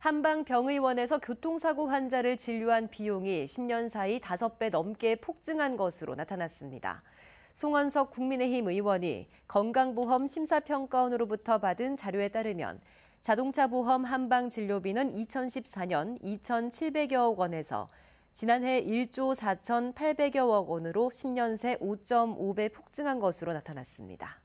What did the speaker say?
한방병의원에서 교통사고 환자를 진료한 비용이 10년 사이 5배 넘게 폭증한 것으로 나타났습니다. 송원석 국민의힘 의원이 건강보험 심사평가원으로부터 받은 자료에 따르면 자동차 보험 한방 진료비는 2014년 2,700여억 원에서 지난해 1조 4,800여억 원으로 10년 새 5.5배 폭증한 것으로 나타났습니다.